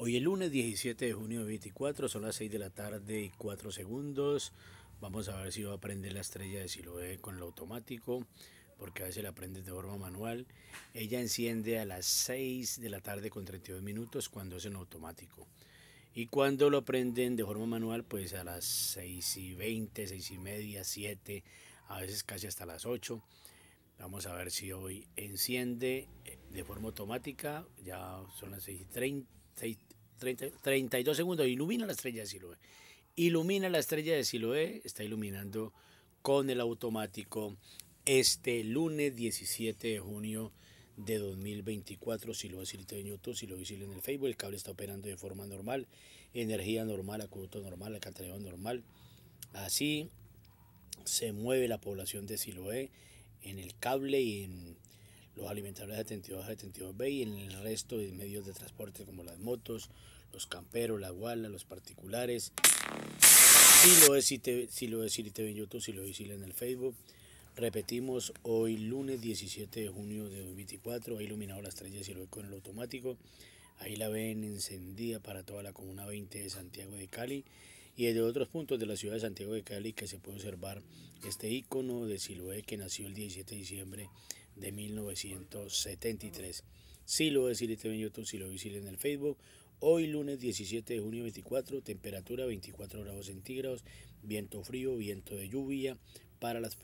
Hoy el lunes 17 de junio de 24, son las 6 de la tarde y 4 segundos. Vamos a ver si va a aprender la estrella de Siloé con lo automático, porque a veces la prendes de forma manual. Ella enciende a las 6 de la tarde con 32 minutos cuando es en automático. Y cuando lo aprenden de forma manual, pues a las 6 y 20, 6 y media, 7, a veces casi hasta las 8. Vamos a ver si hoy enciende eh, de forma automática, ya son las 6 y 30, 32 segundos, ilumina la estrella de Siloé. Ilumina la estrella de Siloé, está iluminando con el automático este lunes 17 de junio de 2024. Siloé en YouTube, Siloé en el Facebook. El cable está operando de forma normal, energía normal, acueducto normal, alcantarillado normal. Así se mueve la población de Siloé en el cable y en los alimentadores de 72 a 72B y en el resto de medios de transporte como las motos, los camperos, la guala, los particulares. Si lo es, y te, si lo es en YouTube, si lo es en el Facebook. Repetimos, hoy lunes 17 de junio de 2024, ha iluminado la estrella de Siloé con el automático. Ahí la ven encendida para toda la Comuna 20 de Santiago de Cali y desde otros puntos de la ciudad de Santiago de Cali que se puede observar este icono de Siloé que nació el 17 de diciembre de 1973. Sí lo voy a decir en YouTube, sí lo voy en el Facebook. Hoy lunes 17 de junio 24, temperatura 24 grados centígrados, viento frío, viento de lluvia para las